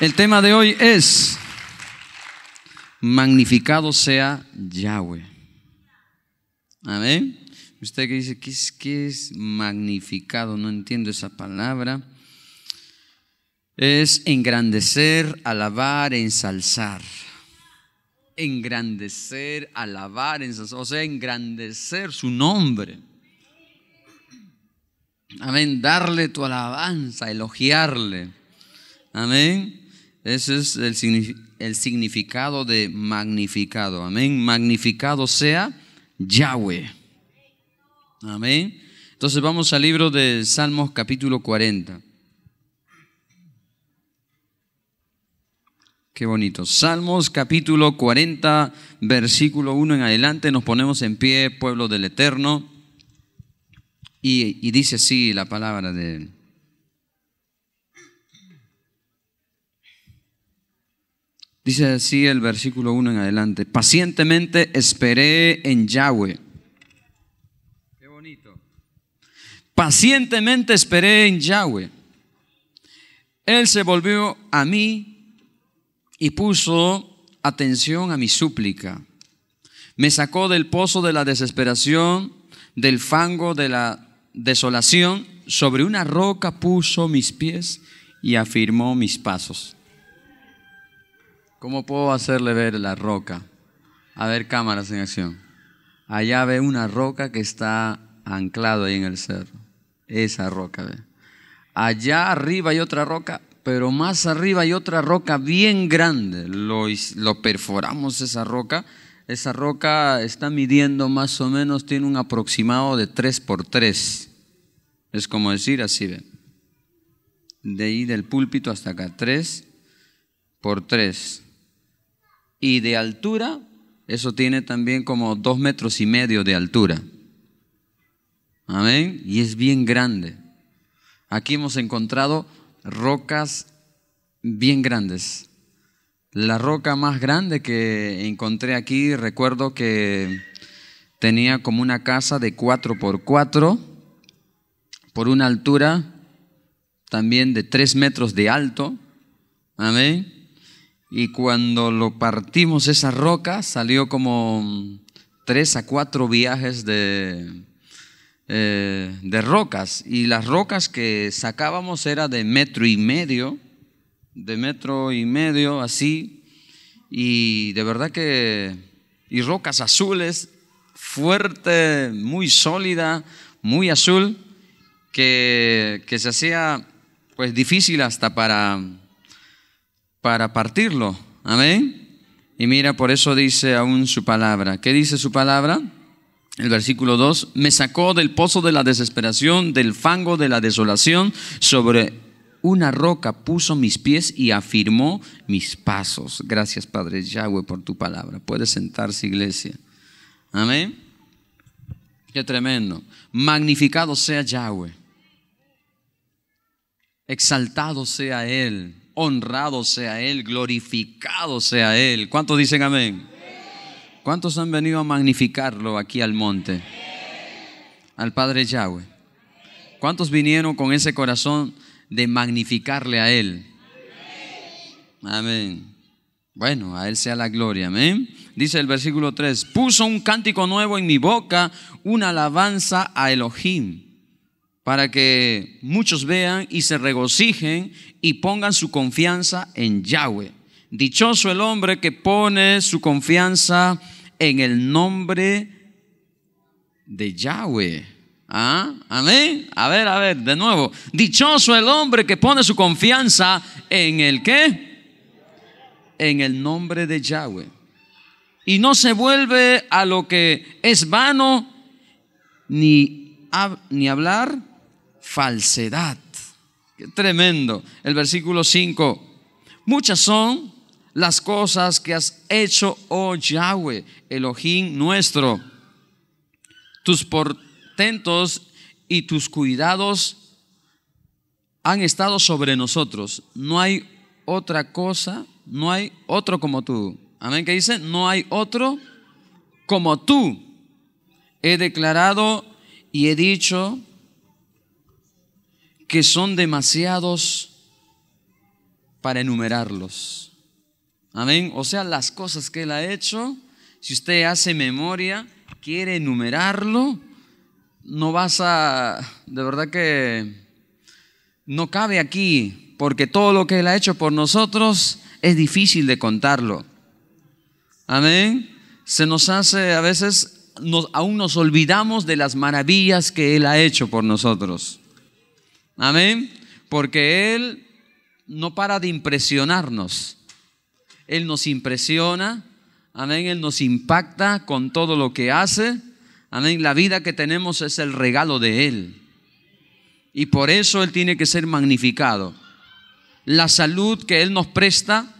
El tema de hoy es, magnificado sea Yahweh. Amén. Usted que dice, ¿qué es, que es magnificado? No entiendo esa palabra. Es engrandecer, alabar, ensalzar. Engrandecer, alabar, ensalzar. O sea, engrandecer su nombre. Amén. Darle tu alabanza, elogiarle. Amén. Ese es el, significado de magnificado. Amén. Magnificado sea Yahweh. Amén. Entonces vamos al libro de Salmos capítulo 40. Qué bonito. Salmos capítulo 40, versículo 1 en adelante. Nos ponemos en pie, pueblo del Eterno. Y, y dice así la palabra de él. Dice así el versículo 1 en adelante. Pacientemente esperé en Yahweh. Qué bonito. Pacientemente esperé en Yahweh. Él se volvió a mí y puso atención a mi súplica. Me sacó del pozo de la desesperación, del fango de la desolación. Sobre una roca puso mis pies y afirmó mis pasos. ¿Cómo puedo hacerle ver la roca? A ver cámaras en acción. Allá ve una roca que está anclada ahí en el cerro. Esa roca ve. Allá arriba hay otra roca, pero más arriba hay otra roca bien grande. Lo, lo perforamos esa roca. Esa roca está midiendo más o menos, tiene un aproximado de 3 por 3. Es como decir así, ven. De ahí del púlpito hasta acá, 3 por 3 y de altura, eso tiene también como dos metros y medio de altura. Amén. Y es bien grande. Aquí hemos encontrado rocas bien grandes. La roca más grande que encontré aquí, recuerdo que tenía como una casa de cuatro por cuatro por una altura también de tres metros de alto. Amén y cuando lo partimos esa roca salió como tres a cuatro viajes de, eh, de rocas y las rocas que sacábamos era de metro y medio, de metro y medio así y de verdad que y rocas azules fuerte, muy sólida, muy azul que, que se hacía pues difícil hasta para para partirlo. Amén. Y mira, por eso dice aún su palabra. ¿Qué dice su palabra? El versículo 2, me sacó del pozo de la desesperación, del fango de la desolación, sobre una roca puso mis pies y afirmó mis pasos. Gracias Padre Yahweh por tu palabra. puede sentarse iglesia. Amén. Qué tremendo. Magnificado sea Yahweh. Exaltado sea Él honrado sea Él, glorificado sea Él. ¿Cuántos dicen amén? ¿Cuántos han venido a magnificarlo aquí al monte? Al Padre Yahweh. ¿Cuántos vinieron con ese corazón de magnificarle a Él? Amén. Bueno, a Él sea la gloria, amén. Dice el versículo 3, puso un cántico nuevo en mi boca, una alabanza a Elohim, para que muchos vean y se regocijen y pongan su confianza en Yahweh. Dichoso el hombre que pone su confianza en el nombre de Yahweh. ¿Ah? Amén. A ver, a ver, de nuevo. Dichoso el hombre que pone su confianza en el qué? En el nombre de Yahweh. Y no se vuelve a lo que es vano ni, ni hablar falsedad tremendo. El versículo 5. Muchas son las cosas que has hecho, oh Yahweh, Elohim nuestro. Tus portentos y tus cuidados han estado sobre nosotros. No hay otra cosa, no hay otro como tú. Amén, que dice, no hay otro como tú. He declarado y he dicho, que son demasiados para enumerarlos. Amén. O sea, las cosas que él ha hecho, si usted hace memoria, quiere enumerarlo, no vas a, de verdad que no cabe aquí, porque todo lo que él ha hecho por nosotros es difícil de contarlo. Amén. Se nos hace, a veces aún nos olvidamos de las maravillas que él ha hecho por nosotros. Amén. Porque Él no para de impresionarnos. Él nos impresiona. Amén. Él nos impacta con todo lo que hace. Amén. La vida que tenemos es el regalo de Él. Y por eso Él tiene que ser magnificado. La salud que Él nos presta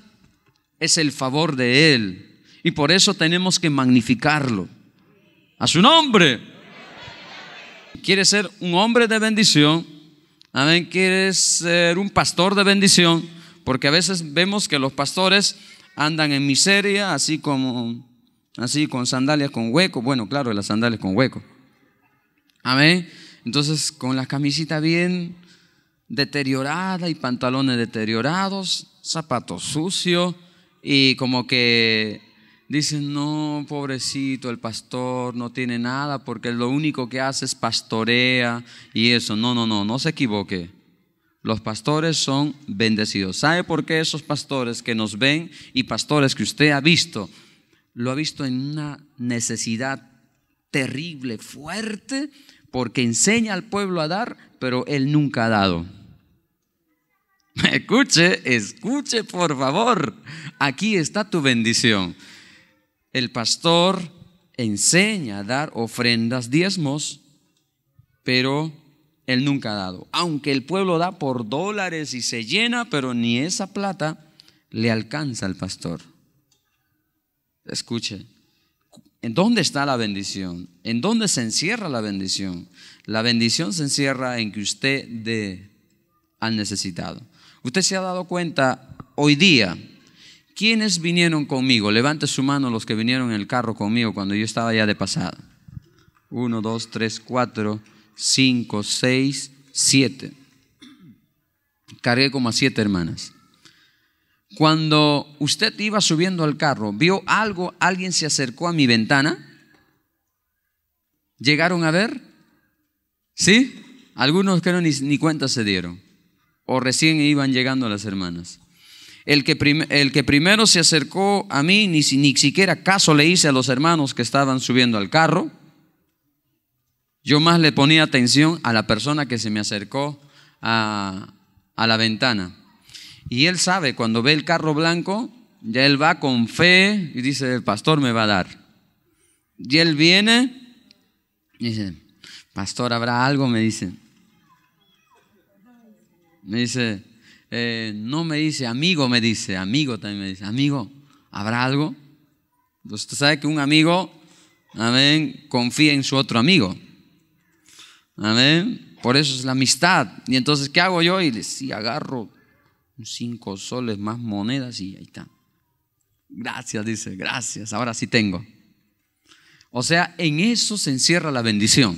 es el favor de Él. Y por eso tenemos que magnificarlo. A su nombre. ¿Quiere ser un hombre de bendición? Amén. ¿Quieres ser un pastor de bendición? Porque a veces vemos que los pastores andan en miseria, así como así con sandalias con hueco. Bueno, claro, las sandalias con hueco. Amén. Entonces, con la camisita bien deteriorada y pantalones deteriorados, zapatos sucios y como que dicen, no, pobrecito, el pastor no tiene nada porque lo único que hace es pastorea y eso. No, no, no, no se equivoque. Los pastores son bendecidos. ¿Sabe por qué esos pastores que nos ven y pastores que usted ha visto, lo ha visto en una necesidad terrible, fuerte, porque enseña al pueblo a dar, pero él nunca ha dado. Escuche, escuche por favor. Aquí está tu bendición el pastor enseña a dar ofrendas, diezmos, pero él nunca ha dado. Aunque el pueblo da por dólares y se llena, pero ni esa plata le alcanza al pastor. Escuche, ¿en dónde está la bendición? ¿En dónde se encierra la bendición? La bendición se encierra en que usted dé necesitado. Usted se ha dado cuenta hoy día ¿Quiénes vinieron conmigo? Levante su mano los que vinieron en el carro conmigo cuando yo estaba ya de pasada. Uno, dos, tres, cuatro, cinco, seis, siete. Cargué como a siete hermanas. Cuando usted iba subiendo al carro, vio algo, alguien se acercó a mi ventana. ¿Llegaron a ver? ¿Sí? Algunos que no ni, ni cuenta se dieron. O recién iban llegando las hermanas el que, el que primero se acercó a mí, ni, ni siquiera caso le hice a los hermanos que estaban subiendo al carro. Yo más le ponía atención a la persona que se me acercó a, a la ventana. Y él sabe, cuando ve el carro blanco, ya él va con fe y dice, el pastor me va a dar. Y él viene y dice, pastor, ¿habrá algo? Me dice. Me dice, eh, no me dice amigo, me dice amigo también me dice amigo, ¿habrá algo? Entonces usted sabe que un amigo, amén, confía en su otro amigo. Amén. Por eso es la amistad. Y entonces, ¿qué hago yo? Y le si agarro cinco soles más monedas y ahí está. Gracias, dice, gracias, ahora sí tengo. O sea, en eso se encierra la bendición.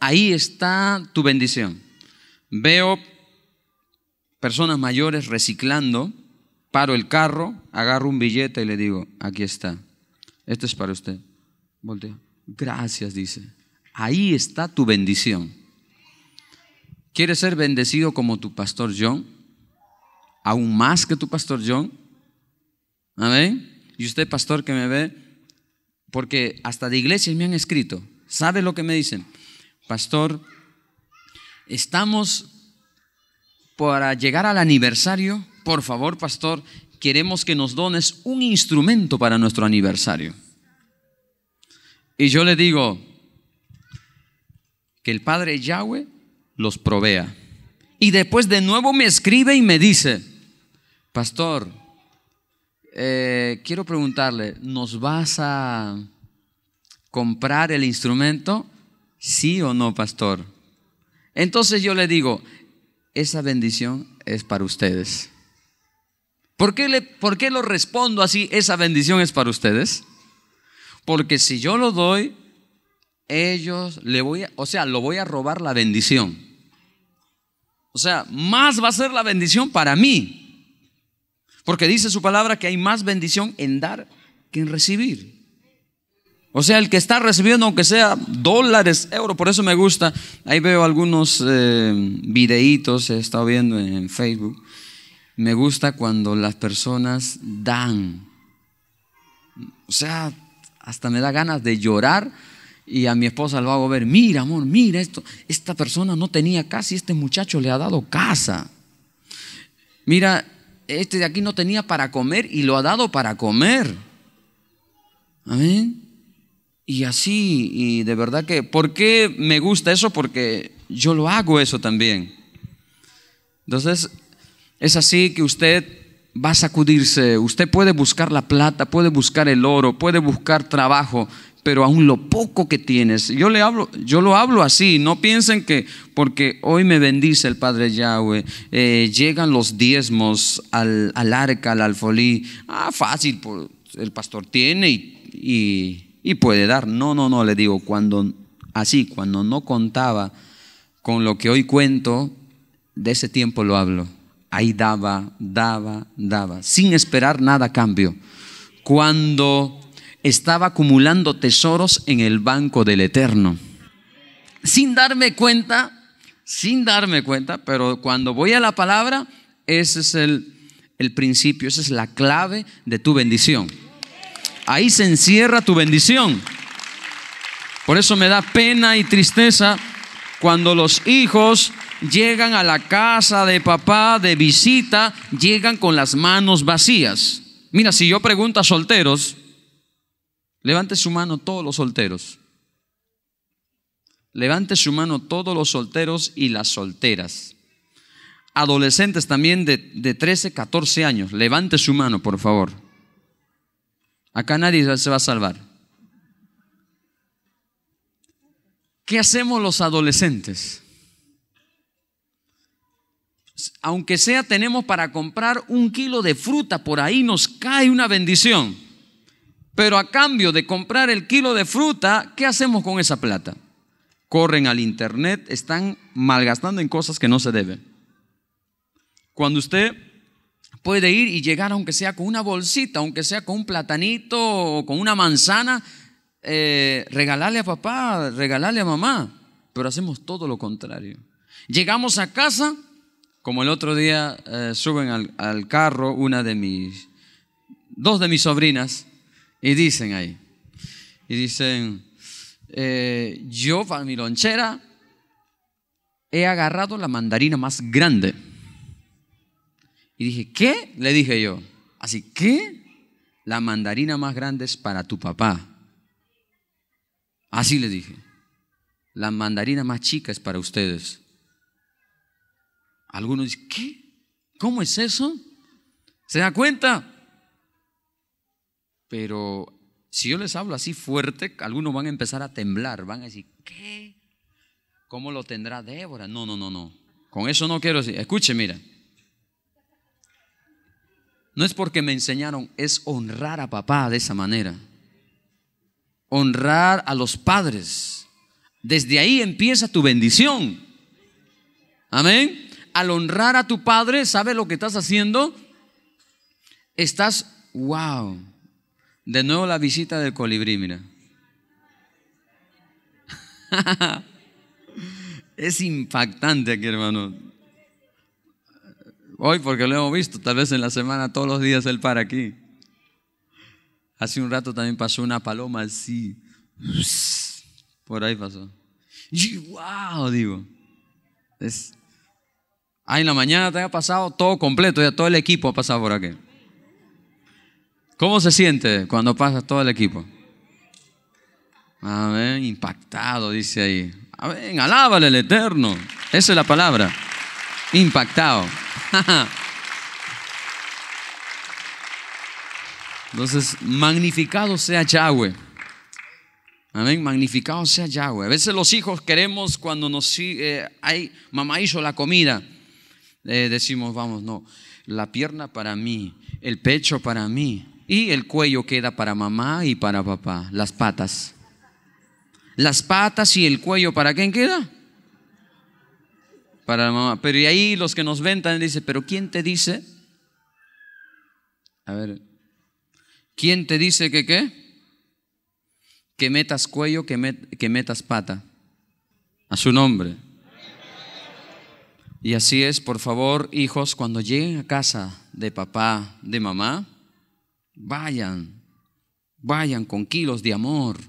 Ahí está tu bendición. Veo personas mayores reciclando, paro el carro, agarro un billete y le digo, aquí está, esto es para usted. Voltea, gracias, dice, ahí está tu bendición. ¿Quieres ser bendecido como tu pastor John? ¿Aún más que tu pastor John? Amén. Y usted, pastor, que me ve, porque hasta de iglesias me han escrito, ¿sabe lo que me dicen? Pastor, estamos para llegar al aniversario, por favor, pastor, queremos que nos dones un instrumento para nuestro aniversario. Y yo le digo, que el Padre Yahweh los provea. Y después de nuevo me escribe y me dice, pastor, eh, quiero preguntarle, ¿nos vas a comprar el instrumento? Sí o no, pastor. Entonces yo le digo, esa bendición es para ustedes. ¿Por qué, le, ¿Por lo respondo así? Esa bendición es para ustedes. Porque si yo lo doy, ellos le voy a, o sea, lo voy a robar la bendición. O sea, más va a ser la bendición para mí. Porque dice su palabra que hay más bendición en dar que en recibir. O sea, el que está recibiendo, aunque sea dólares, euros, por eso me gusta. Ahí veo algunos eh, videitos, he estado viendo en Facebook. Me gusta cuando las personas dan. O sea, hasta me da ganas de llorar y a mi esposa lo hago ver, mira amor, mira esto, esta persona no tenía casa y este muchacho le ha dado casa. Mira, este de aquí no tenía para comer y lo ha dado para comer. Amén. Y así, y de verdad que, ¿por qué me gusta eso? Porque yo lo hago eso también. Entonces, es así que usted va a sacudirse, usted puede buscar la plata, puede buscar el oro, puede buscar trabajo, pero aún lo poco que tienes. Yo le hablo, yo lo hablo así, no piensen que porque hoy me bendice el Padre Yahweh, eh, llegan los diezmos al, arca, al alfolí. Ah, fácil, pues, el pastor tiene y y puede dar. No, no, no, le digo, cuando así, cuando no contaba con lo que hoy cuento, de ese tiempo lo hablo. Ahí daba, daba, daba, sin esperar nada cambio. Cuando estaba acumulando tesoros en el banco del Eterno. Sin darme cuenta, sin darme cuenta, pero cuando voy a la palabra, ese es el, el principio, esa es la clave de tu bendición ahí se encierra tu bendición. Por eso me da pena y tristeza cuando los hijos llegan a la casa de papá de visita, llegan con las manos vacías. Mira, si yo pregunto a solteros, levante su mano todos los solteros. Levante su mano todos los solteros y las solteras. Adolescentes también de, 13, 14 años, levante su mano, por favor. Acá nadie se va a salvar. ¿Qué hacemos los adolescentes? Aunque sea tenemos para comprar un kilo de fruta, por ahí nos cae una bendición. Pero a cambio de comprar el kilo de fruta, ¿qué hacemos con esa plata? Corren al internet, están malgastando en cosas que no se deben. Cuando usted puede ir y llegar, aunque sea con una bolsita, aunque sea con un platanito o con una manzana, eh, regalarle a papá, regalarle a mamá. Pero hacemos todo lo contrario. Llegamos a casa, como el otro día eh, suben al, carro una de mis, dos de mis sobrinas, y dicen ahí, y dicen, eh, yo para mi lonchera he agarrado la mandarina más grande. Y dije, ¿qué? Le dije yo. Así, ¿qué? La mandarina más grande es para tu papá. Así le dije. La mandarina más chica es para ustedes. Algunos dicen, ¿qué? ¿Cómo es eso? ¿Se da cuenta? Pero si yo les hablo así fuerte, algunos van a empezar a temblar, van a decir, ¿qué? ¿Cómo lo tendrá Débora? No, no, no, no. Con eso no quiero decir. Escuche, mira. No es porque me enseñaron, es honrar a papá de esa manera. Honrar a los padres. Desde ahí empieza tu bendición. Amén. Al honrar a tu padre, ¿sabe lo que estás haciendo? Estás, wow. De nuevo la visita del colibrí, mira. es impactante aquí, hermano. Hoy porque lo hemos visto, tal vez en la semana todos los días él para aquí. Hace un rato también pasó una paloma así. Por ahí pasó. Y wow, digo. Es, ah, en la mañana te ha pasado todo completo, ya todo el equipo ha pasado por aquí. ¿Cómo se siente cuando pasa todo el equipo? Amén, impactado, dice ahí. Amén, alábale al Eterno. Esa es la palabra. Impactado. Entonces, magnificado sea Yahweh. Amén, magnificado sea Yahweh. A veces los hijos queremos cuando nos... Eh, hay, mamá hizo la comida. Eh, decimos, vamos, no, la pierna para mí, el pecho para mí y el cuello queda para mamá y para papá, las patas. Las patas y el cuello, ¿para quién queda? Para la mamá. Pero y ahí los que nos ventan dice, dicen, pero ¿quién te dice? A ver, ¿quién te dice que qué? Que metas cuello, que, que metas pata. A su nombre. Y así es, por favor, hijos, cuando lleguen a casa de papá, de mamá, vayan, vayan con kilos de amor.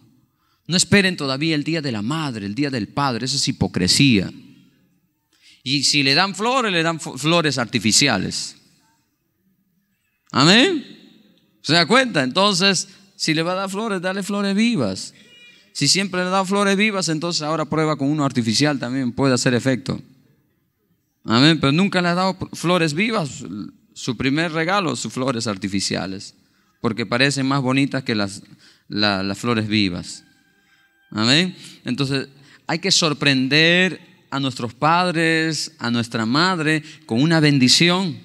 No esperen todavía el día de la madre, el día del padre, eso es hipocresía. Y si le dan flores, le dan flores artificiales. Amén. ¿Se da cuenta? Entonces, si le va a dar flores, dale flores vivas. Si siempre le da flores vivas, entonces ahora prueba con uno artificial también, puede hacer efecto. Amén. Pero nunca le ha dado flores vivas. Su primer regalo, sus flores artificiales. Porque parecen más bonitas que las, las flores vivas. Amén. Entonces, hay que sorprender a nuestros padres, a nuestra madre, con una bendición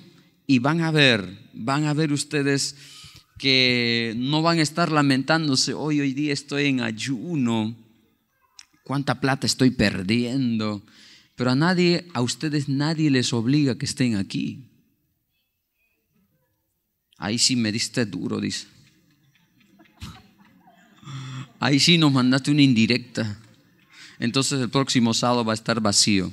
y van a ver, van a ver ustedes que no van a estar lamentándose, hoy, hoy día estoy en ayuno, cuánta plata estoy perdiendo, pero a nadie, a ustedes nadie les obliga que estén aquí. Ahí sí me diste duro, dice. Ahí sí nos mandaste una indirecta entonces el próximo sábado va a estar vacío.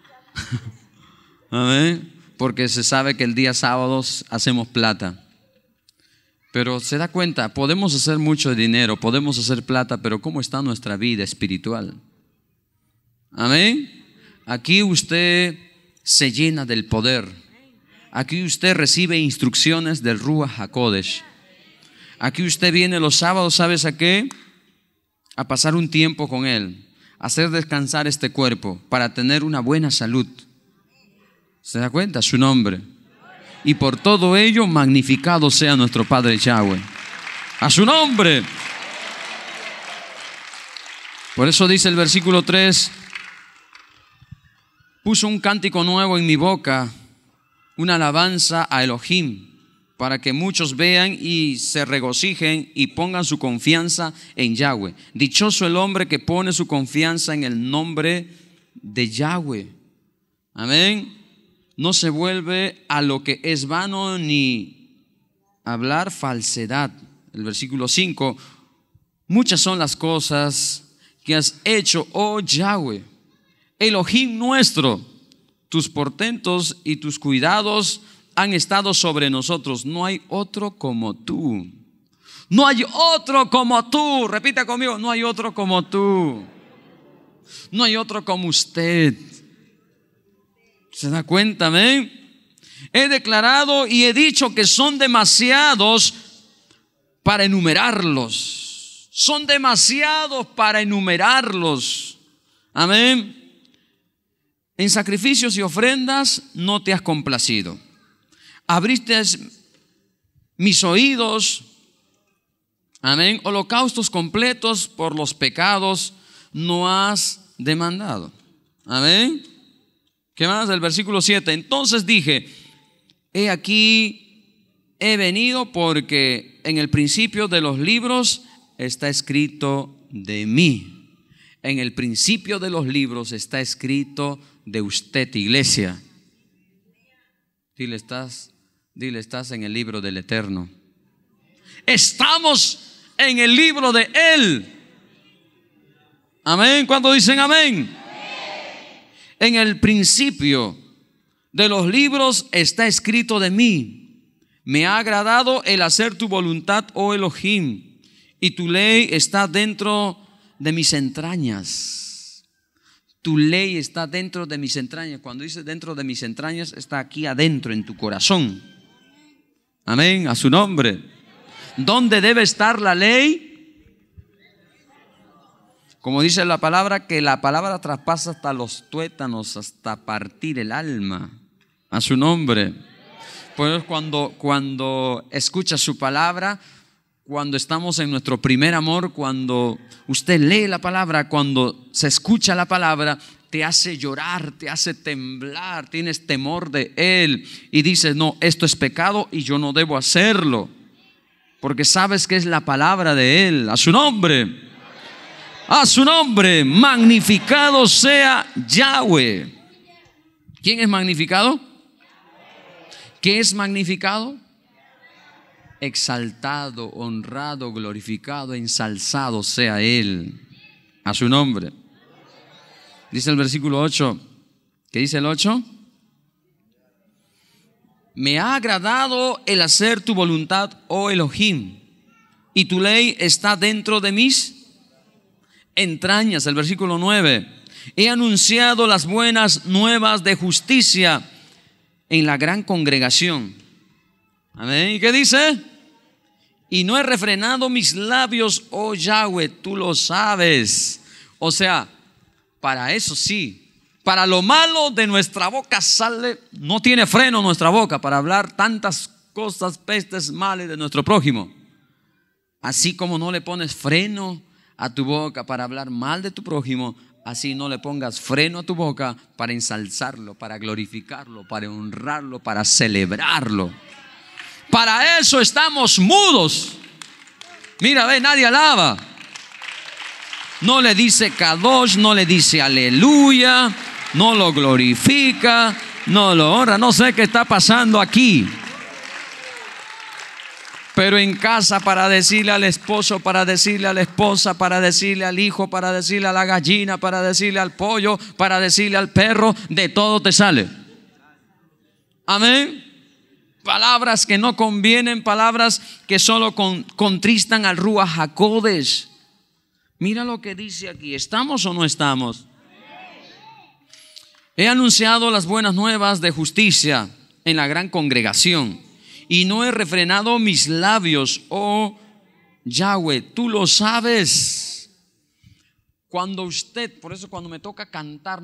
Amén. Porque se sabe que el día sábado hacemos plata. Pero se da cuenta, podemos hacer mucho dinero, podemos hacer plata, pero ¿cómo está nuestra vida espiritual? Amén. Aquí usted se llena del poder. Aquí usted recibe instrucciones del Ruach HaKodesh. Aquí usted viene los sábados, ¿sabes a qué? a pasar un tiempo con Él, a hacer descansar este cuerpo para tener una buena salud. ¿Se da cuenta? Su nombre. Y por todo ello, magnificado sea nuestro Padre Yahweh. A su nombre. Por eso dice el versículo 3, puso un cántico nuevo en mi boca, una alabanza a Elohim para que muchos vean y se regocijen y pongan su confianza en Yahweh. Dichoso el hombre que pone su confianza en el nombre de Yahweh. Amén. No se vuelve a lo que es vano ni hablar falsedad. El versículo 5, muchas son las cosas que has hecho, oh Yahweh, Elohim nuestro, tus portentos y tus cuidados han estado sobre nosotros. No hay otro como tú. No hay otro como tú. Repita conmigo, no hay otro como tú. No hay otro como usted. ¿Se da cuenta, amén? He declarado y he dicho que son demasiados para enumerarlos. Son demasiados para enumerarlos. Amén. En sacrificios y ofrendas no te has complacido abriste mis oídos. Amén. Holocaustos completos por los pecados no has demandado. Amén. ¿Qué más? El versículo 7. Entonces dije, he aquí, he venido porque en el principio de los libros está escrito de mí. En el principio de los libros está escrito de usted, iglesia. Si le estás Dile, estás en el libro del Eterno. Estamos en el libro de Él. Amén. Cuando dicen amén? amén? En el principio de los libros está escrito de mí. Me ha agradado el hacer tu voluntad, oh Elohim, y tu ley está dentro de mis entrañas. Tu ley está dentro de mis entrañas. Cuando dice dentro de mis entrañas, está aquí adentro, en tu corazón. Amén, a su nombre. ¿Dónde debe estar la ley? Como dice la palabra, que la palabra traspasa hasta los tuétanos, hasta partir el alma. A su nombre. Pues cuando, cuando escucha su palabra, cuando estamos en nuestro primer amor, cuando usted lee la palabra, cuando se escucha la palabra, te hace llorar, te hace temblar, tienes temor de Él y dices, no, esto es pecado y yo no debo hacerlo, porque sabes que es la palabra de Él, a su nombre. A su nombre, magnificado sea Yahweh. ¿Quién es magnificado? ¿Qué es magnificado? Exaltado, honrado, glorificado, ensalzado sea Él. A su nombre. Dice el versículo 8. ¿Qué dice el 8? Me ha agradado el hacer tu voluntad, oh Elohim, y tu ley está dentro de mis entrañas. El versículo 9. He anunciado las buenas nuevas de justicia en la gran congregación. Amén. ¿Y qué dice? Y no he refrenado mis labios, oh Yahweh, tú lo sabes. O sea, para eso sí. Para lo malo de nuestra boca sale, no tiene freno nuestra boca para hablar tantas cosas, pestes, males de nuestro prójimo. Así como no le pones freno a tu boca para hablar mal de tu prójimo, así no le pongas freno a tu boca para ensalzarlo, para glorificarlo, para honrarlo, para celebrarlo. Para eso estamos mudos. Mira, ve, nadie alaba. No le dice Kadosh, no le dice aleluya, no lo glorifica, no lo honra. No sé qué está pasando aquí. Pero en casa para decirle al esposo, para decirle a la esposa, para decirle al hijo, para decirle a la gallina, para decirle al pollo, para decirle al perro, de todo te sale. Amén. Palabras que no convienen, palabras que solo contristan al Rúa Jacobes. Mira lo que dice aquí, ¿estamos o no estamos? He anunciado las buenas nuevas de justicia en la gran congregación y no he refrenado mis labios, oh Yahweh, tú lo sabes. Cuando usted, por eso cuando me toca cantar,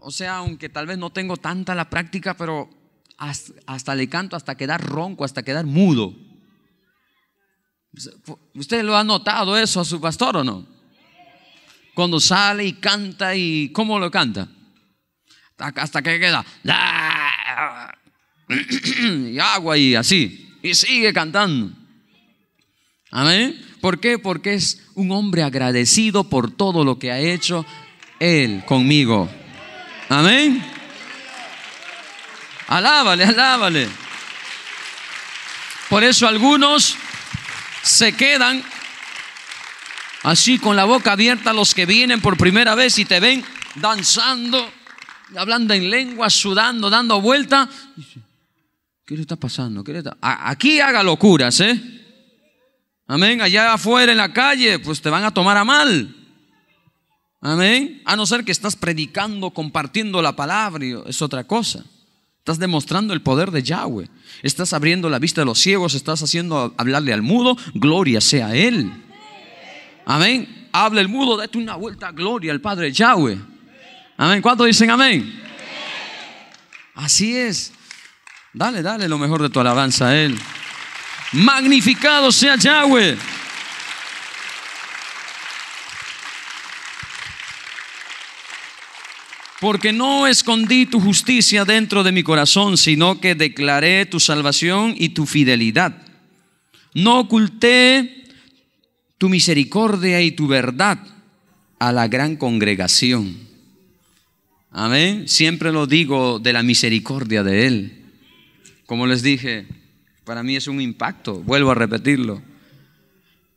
o sea, aunque tal vez no tengo tanta la práctica, pero hasta, hasta le canto hasta quedar ronco, hasta quedar mudo. ¿Usted lo ha notado eso a su pastor o no? cuando sale y canta y cómo lo canta. Hasta que queda y agua y así. Y sigue cantando. Amén. ¿Por qué? Porque es un hombre agradecido por todo lo que ha hecho Él conmigo. Amén. Alábale, alábale. Por eso algunos se quedan Así con la boca abierta los que vienen por primera vez y te ven danzando, hablando en lengua, sudando, dando vuelta ¿Qué le está pasando? Aquí haga locuras, ¿eh? Amén. Allá afuera en la calle, pues te van a tomar a mal. Amén. A no ser que estás predicando, compartiendo la palabra, es otra cosa. Estás demostrando el poder de Yahweh. Estás abriendo la vista de los ciegos, estás haciendo hablarle al mudo. Gloria sea Él. Amén. Habla el mudo, date una vuelta a gloria al Padre Yahweh. Amén. ¿Cuántos dicen amén? Así es. Dale, dale lo mejor de tu alabanza a Él. Magnificado sea Yahweh. Porque no escondí tu justicia dentro de mi corazón, sino que declaré tu salvación y tu fidelidad. No oculté tu misericordia y tu verdad a la gran congregación. Amén. Siempre lo digo de la misericordia de Él. Como les dije, para mí es un impacto, vuelvo a repetirlo.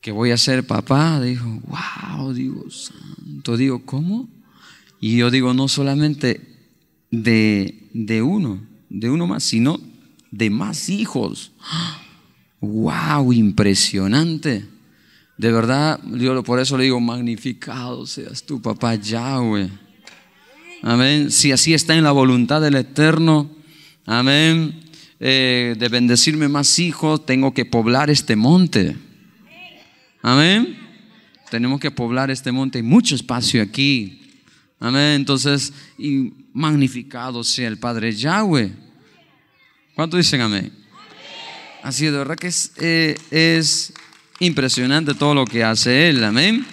Que voy a ser papá, dijo, wow, digo, santo, digo, ¿cómo? Y yo digo, no solamente de, de uno, de uno más, sino de más hijos. Wow, ¡Ah! impresionante. De verdad, yo por eso le digo, magnificado seas tu papá Yahweh. Amén. Si así está en la voluntad del Eterno, amén, eh, de bendecirme más hijos, tengo que poblar este monte. Amén. Tenemos que poblar este monte. Hay mucho espacio aquí. Amén. Entonces, y magnificado sea el Padre Yahweh. ¿Cuánto dicen amén? Así de verdad que es, eh, es Impresionante todo lo que hace Él, amén.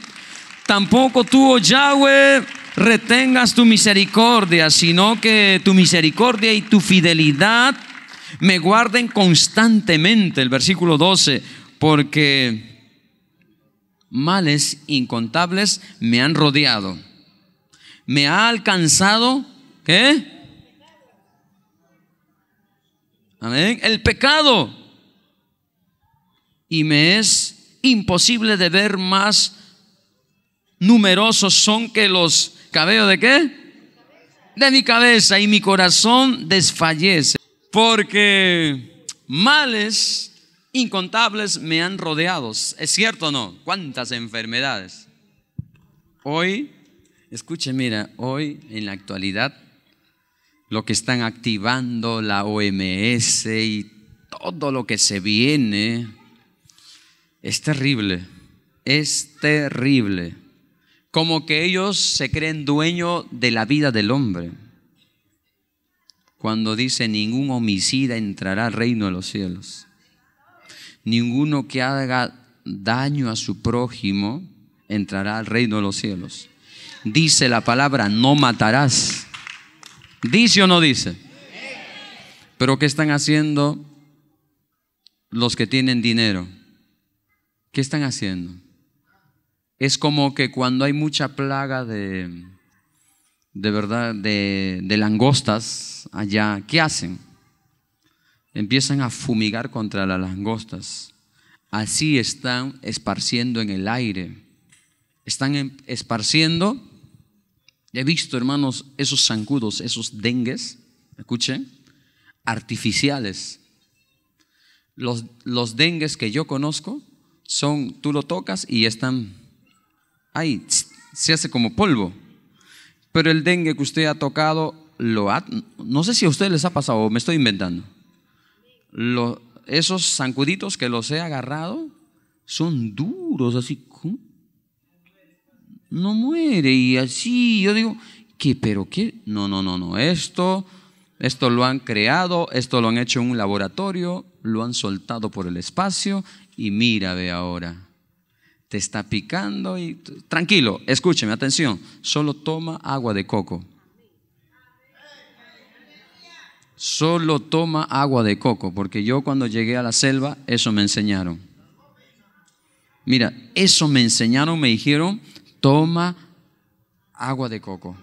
Tampoco tú, oh Yahweh, retengas tu misericordia, sino que tu misericordia y tu fidelidad me guarden constantemente, el versículo 12, porque males incontables me han rodeado. Me ha alcanzado, ¿qué? Amén. El pecado. Y me es imposible de ver más numerosos son que los cabellos de qué? De mi cabeza y mi corazón desfallece, porque males incontables me han rodeado. ¿Es cierto o no? ¿Cuántas enfermedades? Hoy, escuchen, mira, hoy en la actualidad, lo que están activando la OMS y todo lo que se viene, es terrible, es terrible. Como que ellos se creen dueños de la vida del hombre. Cuando dice, ningún homicida entrará al reino de los cielos. Ninguno que haga daño a su prójimo entrará al reino de los cielos. Dice la palabra, no matarás. ¿Dice o no dice? Pero ¿qué están haciendo los que tienen dinero? ¿Qué están haciendo? Es como que cuando hay mucha plaga de, de verdad, de, langostas allá, ¿qué hacen? Empiezan a fumigar contra las langostas. Así están esparciendo en el aire. Están em, esparciendo. He visto, hermanos, esos zancudos, esos dengues, escuchen, artificiales. Los, los dengues que yo conozco son, tú lo tocas y están ahí, se hace como polvo. Pero el dengue que usted ha tocado, lo no sé si a usted les ha pasado me estoy inventando. esos zancuditos que los he agarrado son duros, así. No muere y así. Yo digo, ¿qué? ¿Pero qué? No, no, no, no. Esto, esto lo han creado, esto lo han hecho en un laboratorio, lo han soltado por el espacio y mira, de ahora. Te está picando y tranquilo, escúcheme, atención, solo toma agua de coco. Solo toma agua de coco, porque yo cuando llegué a la selva, eso me enseñaron. Mira, eso me enseñaron, me dijeron, toma agua de coco.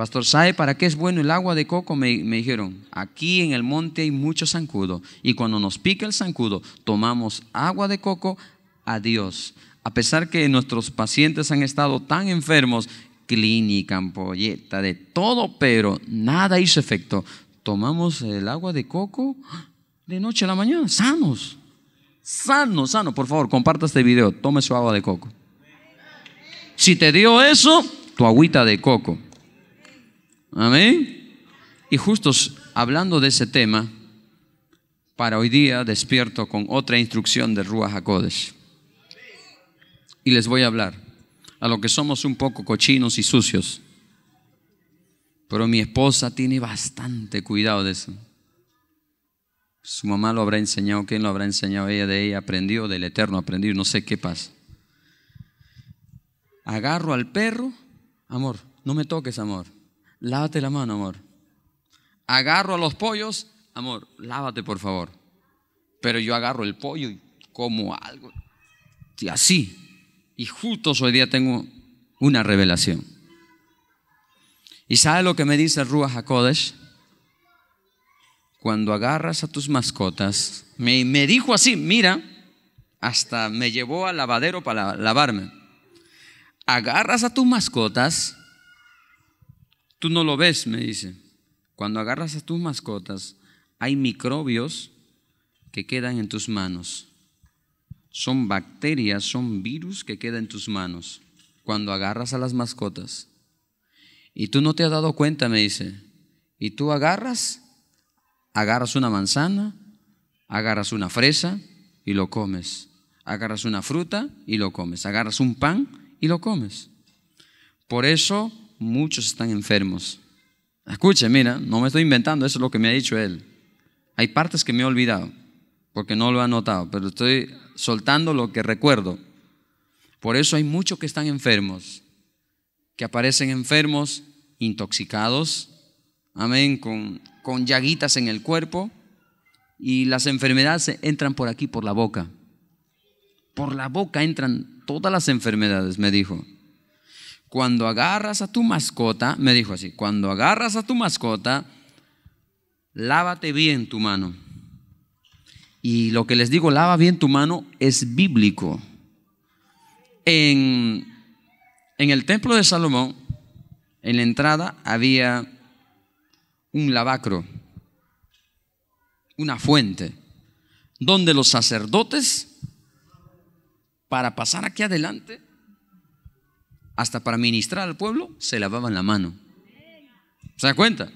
Pastor, ¿sabe para qué es bueno el agua de coco? Me, dijeron, aquí en el monte hay mucho zancudo y cuando nos pica el zancudo tomamos agua de coco adiós. A pesar que nuestros pacientes han estado tan enfermos, clínica, ampolleta, de todo, pero nada hizo efecto. Tomamos el agua de coco de noche a la mañana, sanos, sanos, sanos. Por favor, comparta este video, tome su agua de coco. Si te dio eso, tu agüita de coco. Amén. Y justos hablando de ese tema, para hoy día despierto con otra instrucción de rúa Jacodes. Y les voy a hablar a lo que somos un poco cochinos y sucios. Pero mi esposa tiene bastante cuidado de eso. Su mamá lo habrá enseñado, ¿quién lo habrá enseñado? Ella de ella aprendió, del eterno aprendió, no sé qué pasa. Agarro al perro, amor, no me toques, amor lávate la mano, amor. Agarro a los pollos, amor, lávate por favor. Pero yo agarro el pollo y como algo. Y así. Y justo hoy día tengo una revelación. ¿Y sabe lo que me dice rúa HaKodesh? Cuando agarras a tus mascotas, me, me dijo así, mira, hasta me llevó al lavadero para lavarme. Agarras a tus mascotas Tú no lo ves, me dice. Cuando agarras a tus mascotas, hay microbios que quedan en tus manos. Son bacterias, son virus que quedan en tus manos cuando agarras a las mascotas. Y tú no te has dado cuenta, me dice. Y tú agarras, agarras una manzana, agarras una fresa y lo comes. Agarras una fruta y lo comes. Agarras un pan y lo comes. Por eso muchos están enfermos. Escuche, mira, no me estoy inventando, eso es lo que me ha dicho él. Hay partes que me he olvidado, porque no lo he notado, pero estoy soltando lo que recuerdo. Por eso hay muchos que están enfermos, que aparecen enfermos, intoxicados, amén, con, con llaguitas en el cuerpo, y las enfermedades entran por aquí, por la boca. Por la boca entran todas las enfermedades, me dijo cuando agarras a tu mascota, me dijo así, cuando agarras a tu mascota, lávate bien tu mano. Y lo que les digo, lava bien tu mano, es bíblico. En, en el templo de Salomón, en la entrada había un lavacro, una fuente, donde los sacerdotes, para pasar aquí adelante, hasta para ministrar al pueblo, se lavaban la mano. ¿Se da cuenta?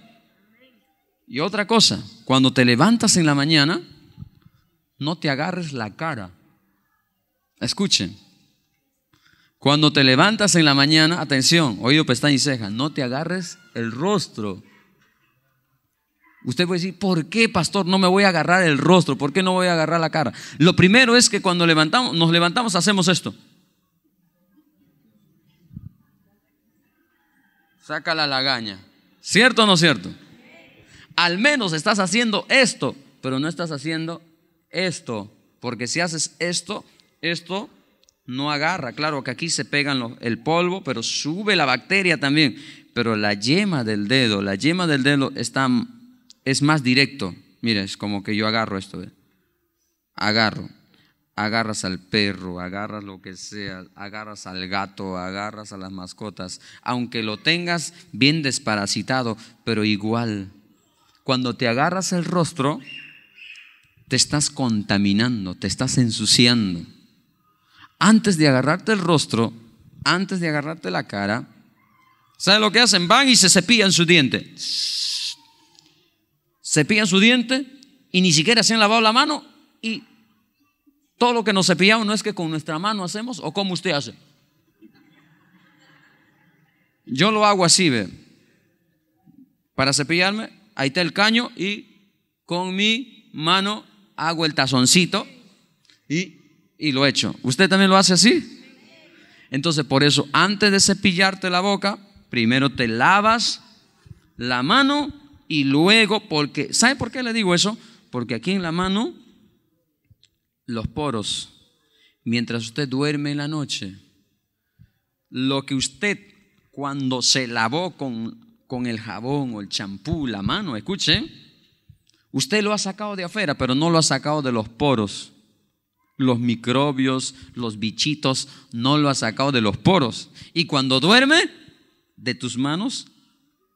Y otra cosa, cuando te levantas en la mañana, no te agarres la cara. Escuchen, cuando te levantas en la mañana, atención, oído, pestaña y ceja, no te agarres el rostro. Usted puede decir, ¿por qué, pastor, no me voy a agarrar el rostro? ¿Por qué no voy a agarrar la cara? Lo primero es que cuando levantamos, nos levantamos hacemos esto. saca la lagaña. ¿Cierto o no cierto? Al menos estás haciendo esto, pero no estás haciendo esto, porque si haces esto, esto no agarra. Claro que aquí se pegan el polvo, pero sube la bacteria también. Pero la yema del dedo, la yema del dedo está, es más directo. Mira, es como que yo agarro esto. Agarro agarras al perro, agarras lo que sea, agarras al gato, agarras a las mascotas, aunque lo tengas bien desparasitado, pero igual, cuando te agarras el rostro, te estás contaminando, te estás ensuciando. Antes de agarrarte el rostro, antes de agarrarte la cara, ¿sabes lo que hacen? Van y se cepillan su diente. Cepillan su diente y ni siquiera se han lavado la mano y todo lo que nos cepillamos no es que con nuestra mano hacemos o como usted hace. Yo lo hago así, ve. Para cepillarme, ahí está el caño y con mi mano hago el tazoncito y, lo echo. ¿Usted también lo hace así? Entonces, por eso, antes de cepillarte la boca, primero te lavas la mano y luego, porque, ¿sabe por qué le digo eso? Porque aquí en la mano los poros mientras usted duerme en la noche. Lo que usted cuando se lavó con, con el jabón o el champú, la mano, escuche, usted lo ha sacado de afuera, pero no lo ha sacado de los poros. Los microbios, los bichitos, no lo ha sacado de los poros. Y cuando duerme, de tus manos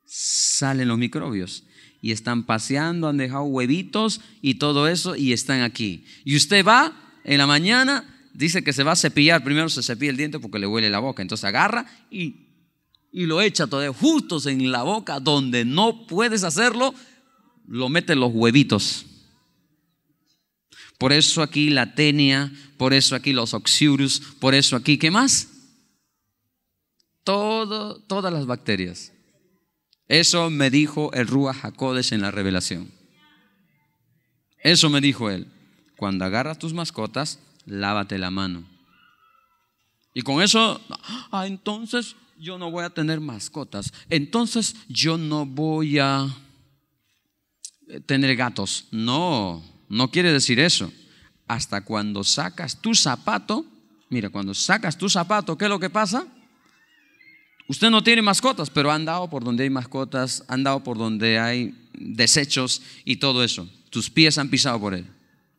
salen los microbios y están paseando, han dejado huevitos y todo eso y están aquí. Y usted va en la mañana, dice que se va a cepillar, primero se cepilla el diente porque le huele la boca, entonces agarra y, y lo echa todavía justo en la boca donde no puedes hacerlo, lo mete los huevitos. Por eso aquí la tenia, por eso aquí los oxurus, por eso aquí, ¿qué más? Todo, todas las bacterias. Eso me dijo el Rúa Jacodes en la revelación. Eso me dijo él. Cuando agarras tus mascotas, lávate la mano. Y con eso, ah, entonces yo no voy a tener mascotas. Entonces yo no voy a tener gatos. No, no quiere decir eso. Hasta cuando sacas tu zapato, mira, cuando sacas tu zapato, ¿qué es lo que pasa? Usted no tiene mascotas, pero ha dado por donde hay mascotas, han dado por donde hay desechos y todo eso. Tus pies han pisado por él.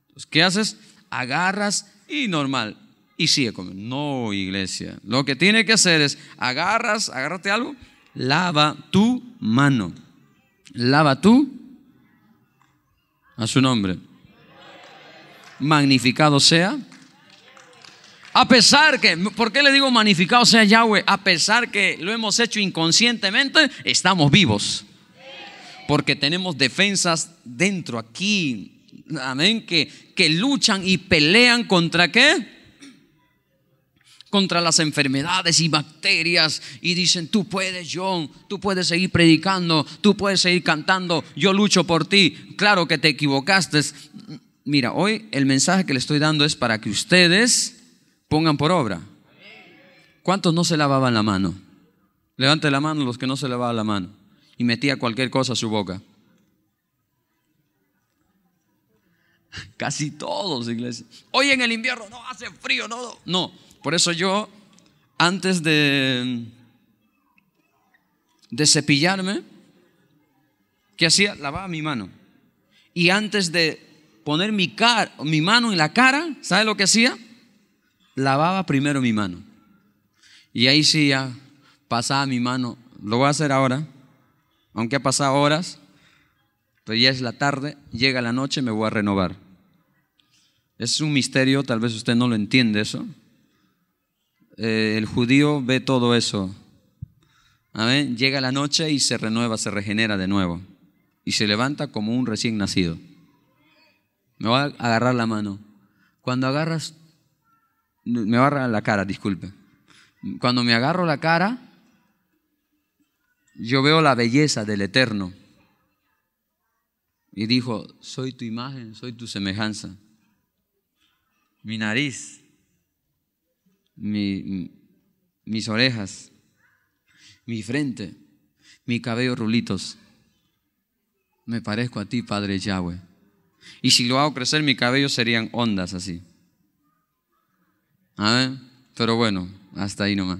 Entonces, ¿Qué haces? Agarras y normal. Y sigue comiendo. No, iglesia. Lo que tiene que hacer es agarras, agárrate algo, lava tu mano. Lava tú a su nombre. Magnificado sea a pesar que, ¿por qué le digo magnificado sea Yahweh? A pesar que lo hemos hecho inconscientemente, estamos vivos. Porque tenemos defensas dentro aquí, amén, que, que luchan y pelean contra qué? Contra las enfermedades y bacterias. Y dicen, tú puedes, John, tú puedes seguir predicando, tú puedes seguir cantando, yo lucho por ti. Claro que te equivocaste. Mira, hoy el mensaje que le estoy dando es para que ustedes pongan por obra. ¿Cuántos no se lavaban la mano? Levante la mano los que no se lavaban la mano y metía cualquier cosa a su boca. Casi todos, iglesia. Hoy en el invierno no hace frío, no. No, por eso yo, antes de, de cepillarme, ¿qué hacía? Lavaba mi mano. Y antes de poner mi, mi mano en la cara, ¿sabe lo que hacía? lavaba primero mi mano. Y ahí sí ya pasaba mi mano. Lo voy a hacer ahora, aunque ha pasado horas, pero ya es la tarde, llega la noche, me voy a renovar. Es un misterio, tal vez usted no lo entiende eso. Eh, el judío ve todo eso. Amén. Llega la noche y se renueva, se regenera de nuevo. Y se levanta como un recién nacido. Me va a agarrar la mano. Cuando agarras me agarra la cara, disculpe. Cuando me agarro la cara, yo veo la belleza del Eterno. Y dijo, soy tu imagen, soy tu semejanza. Mi nariz, mis orejas, mi frente, mi cabello rulitos. Me parezco a ti, Padre Yahweh. Y si lo hago crecer, mi cabello serían ondas así. Pero bueno, hasta ahí nomás.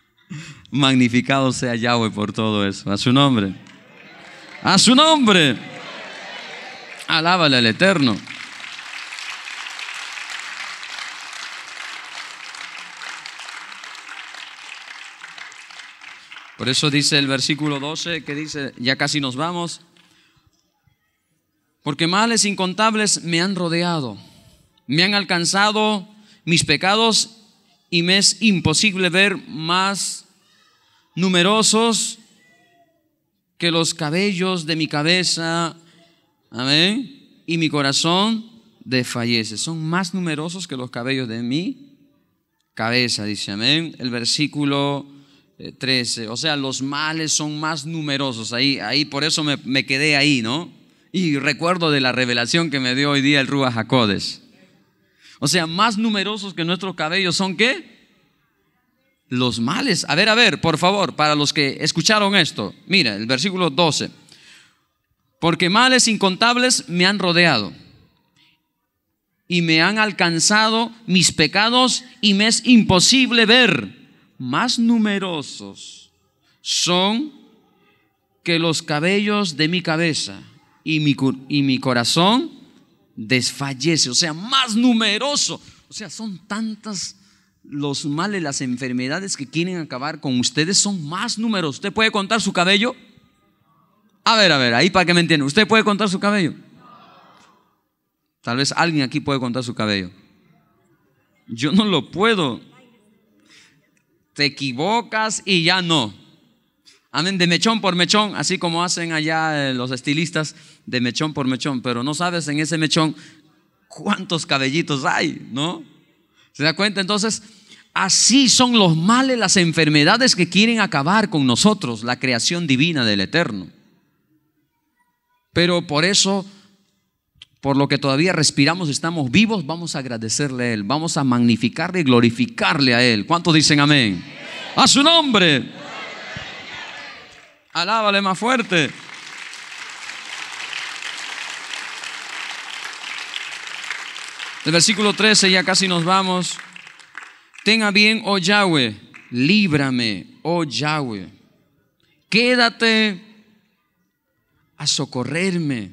Magnificado sea Yahweh por todo eso. A su nombre. A su nombre. Alábale al Eterno. Por eso dice el versículo 12 que dice, ya casi nos vamos, porque males incontables me han rodeado, me han alcanzado mis pecados y me es imposible ver más numerosos que los cabellos de mi cabeza. Amén. Y mi corazón desfallece. Son más numerosos que los cabellos de mi cabeza, dice amén. El versículo 13. Eh, o sea, los males son más numerosos. Ahí, ahí por eso me, quedé ahí, ¿no? Y recuerdo de la revelación que me dio hoy día el Rúa Jacodes. O sea, más numerosos que nuestros cabellos son qué? Los males. A ver, a ver, por favor, para los que escucharon esto, mira, el versículo 12. Porque males incontables me han rodeado y me han alcanzado mis pecados y me es imposible ver. Más numerosos son que los cabellos de mi cabeza y mi, y mi corazón desfallece, o sea, más numeroso. O sea, son tantas los males, las enfermedades que quieren acabar con ustedes, son más numerosos. ¿Usted puede contar su cabello? A ver, a ver, ahí para que me entiendan. ¿Usted puede contar su cabello? Tal vez alguien aquí puede contar su cabello. Yo no lo puedo. Te equivocas y ya no. Amén, de mechón por mechón, así como hacen allá eh, los estilistas, de mechón por mechón, pero no sabes en ese mechón cuántos cabellitos hay, ¿no? ¿Se da cuenta? Entonces, así son los males, las enfermedades que quieren acabar con nosotros, la creación divina del Eterno. Pero por eso, por lo que todavía respiramos, estamos vivos, vamos a agradecerle a Él, vamos a magnificarle y glorificarle a Él. ¿Cuántos dicen amén? A su nombre. Alábale más fuerte. El versículo 13, ya casi nos vamos. Tenga bien, oh Yahweh, líbrame, oh Yahweh. Quédate a socorrerme.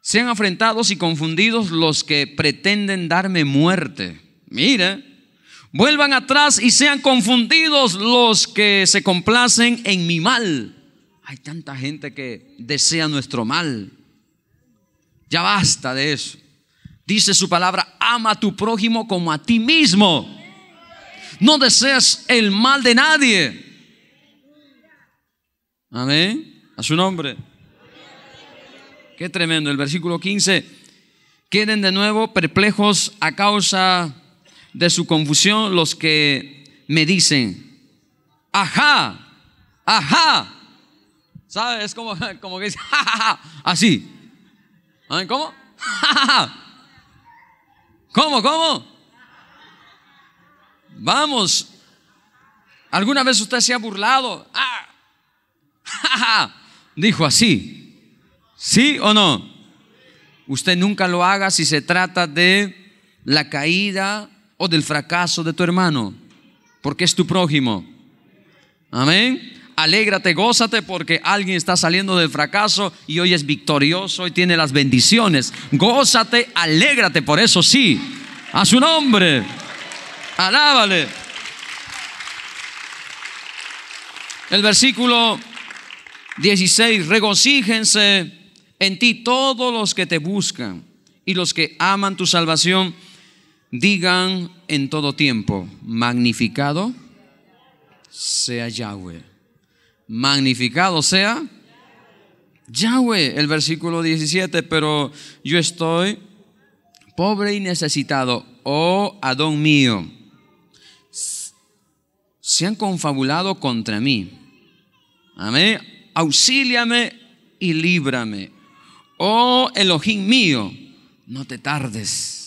Sean afrentados y confundidos los que pretenden darme muerte. Mire, Vuelvan atrás y sean confundidos los que se complacen en mi mal. Hay tanta gente que desea nuestro mal. Ya basta de eso. Dice su palabra, ama a tu prójimo como a ti mismo. No deseas el mal de nadie. Amén. A su nombre. Qué tremendo. El versículo 15. Queden de nuevo perplejos a causa de su confusión los que me dicen, ajá, ajá. ¿Sabes? Es como, que dice, así. ¿Ah, cómo? ¿Cómo, cómo? Vamos. ¿Alguna vez usted se ha burlado? Ah, Dijo así. ¿Sí o no? Usted nunca lo haga si se trata de la caída o del fracaso de tu hermano, porque es tu prójimo. Amén. Alégrate, gózate, porque alguien está saliendo del fracaso y hoy es victorioso y tiene las bendiciones. Gózate, alégrate, por eso sí. A su nombre. Alábale. El versículo 16, regocíjense en ti todos los que te buscan y los que aman tu salvación Digan en todo tiempo, magnificado sea Yahweh. Magnificado sea Yahweh, el versículo 17, pero yo estoy pobre y necesitado. Oh Adón mío, se han confabulado contra mí. Amén. Auxíliame y líbrame. Oh Elohim mío, no te tardes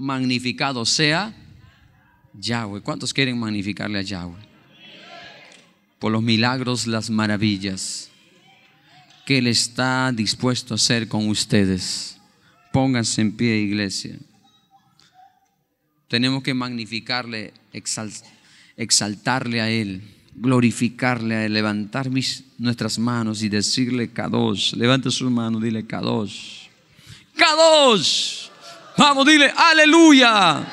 magnificado sea Yahweh. ¿Cuántos quieren magnificarle a Yahweh? Por los milagros, las maravillas que Él está dispuesto a hacer con ustedes. Pónganse en pie, iglesia. Tenemos que magnificarle, exaltarle a Él, glorificarle a levantar nuestras manos y decirle Kadosh. Levante sus manos, dile Kadosh. Kadosh. Vamos, dile, aleluya.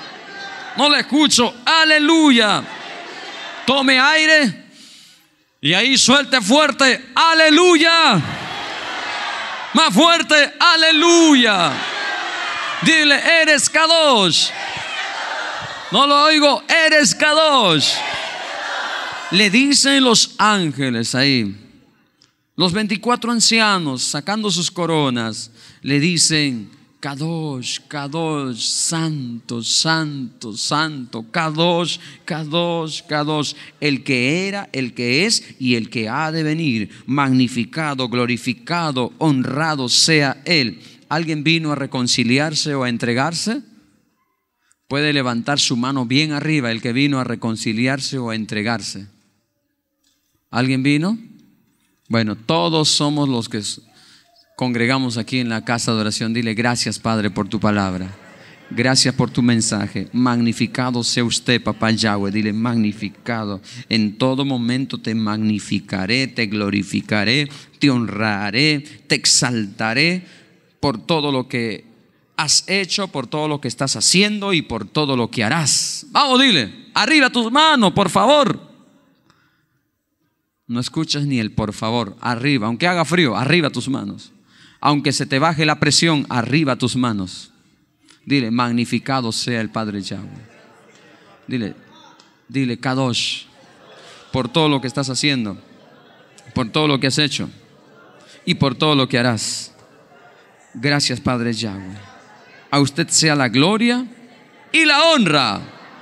No le escucho, aleluya. Tome aire y ahí suelte fuerte, aleluya. Más fuerte, aleluya. Dile, eres Kadosh. No lo oigo, eres Kadosh. Le dicen los ángeles ahí, los 24 ancianos sacando sus coronas, le dicen, Kadosh, Kadosh, Santo, Santo, Santo, Kadosh, Kadosh, Kadosh, el que era, el que es y el que ha de venir, magnificado, glorificado, honrado sea Él. ¿Alguien vino a reconciliarse o a entregarse? Puede levantar su mano bien arriba el que vino a reconciliarse o a entregarse. ¿Alguien vino? Bueno, todos somos los que congregamos aquí en la casa de oración, dile gracias Padre por tu palabra. Gracias por tu mensaje. Magnificado sea usted, papá Yahweh. Dile, magnificado. En todo momento te magnificaré, te glorificaré, te honraré, te exaltaré por todo lo que has hecho, por todo lo que estás haciendo y por todo lo que harás. Vamos, dile, arriba tus manos, por favor. No escuchas ni el por favor, arriba, aunque haga frío, arriba tus manos. Aunque se te baje la presión, arriba tus manos. Dile, magnificado sea el Padre Yahweh. Dile, dile, Kadosh, por todo lo que estás haciendo, por todo lo que has hecho y por todo lo que harás. Gracias, Padre Yahweh. A usted sea la gloria y la honra.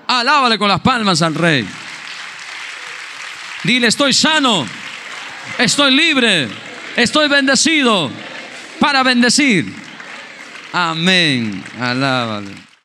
Alábale con las palmas al Rey. Dile, estoy sano, estoy libre, estoy bendecido para bendecir. Amén. Alábalo.